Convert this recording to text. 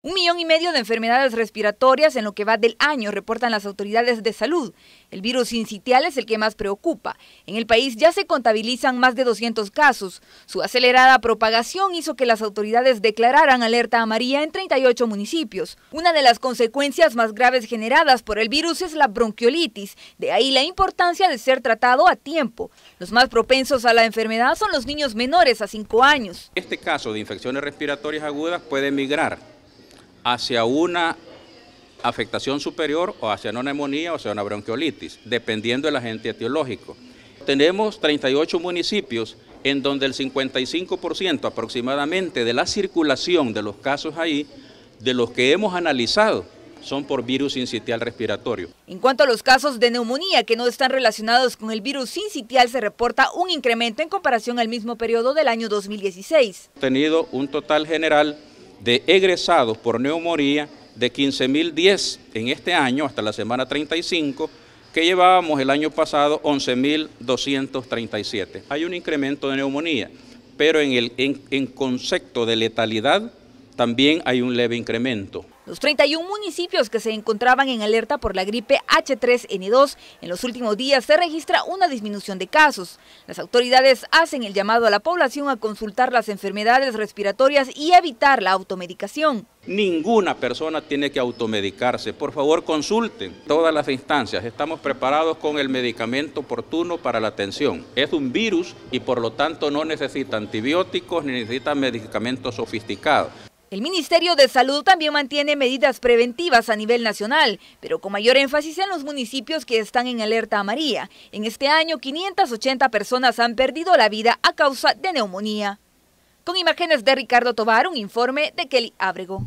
Un millón y medio de enfermedades respiratorias en lo que va del año, reportan las autoridades de salud. El virus incitial es el que más preocupa. En el país ya se contabilizan más de 200 casos. Su acelerada propagación hizo que las autoridades declararan alerta a María en 38 municipios. Una de las consecuencias más graves generadas por el virus es la bronquiolitis, de ahí la importancia de ser tratado a tiempo. Los más propensos a la enfermedad son los niños menores a 5 años. Este caso de infecciones respiratorias agudas puede migrar hacia una afectación superior o hacia una neumonía o hacia una bronquiolitis, dependiendo del agente etiológico. Tenemos 38 municipios en donde el 55% aproximadamente de la circulación de los casos ahí, de los que hemos analizado, son por virus incitial respiratorio. En cuanto a los casos de neumonía que no están relacionados con el virus incitial, se reporta un incremento en comparación al mismo periodo del año 2016. Tenido un total general de egresados por neumonía de 15.010 en este año hasta la semana 35, que llevábamos el año pasado 11.237. Hay un incremento de neumonía, pero en, el, en concepto de letalidad también hay un leve incremento. Los 31 municipios que se encontraban en alerta por la gripe H3N2 en los últimos días se registra una disminución de casos. Las autoridades hacen el llamado a la población a consultar las enfermedades respiratorias y evitar la automedicación. Ninguna persona tiene que automedicarse. Por favor, consulten todas las instancias. Estamos preparados con el medicamento oportuno para la atención. Es un virus y por lo tanto no necesita antibióticos ni necesita medicamentos sofisticados. El Ministerio de Salud también mantiene medidas preventivas a nivel nacional, pero con mayor énfasis en los municipios que están en alerta amarilla. En este año, 580 personas han perdido la vida a causa de neumonía. Con imágenes de Ricardo Tobar, un informe de Kelly Abrego.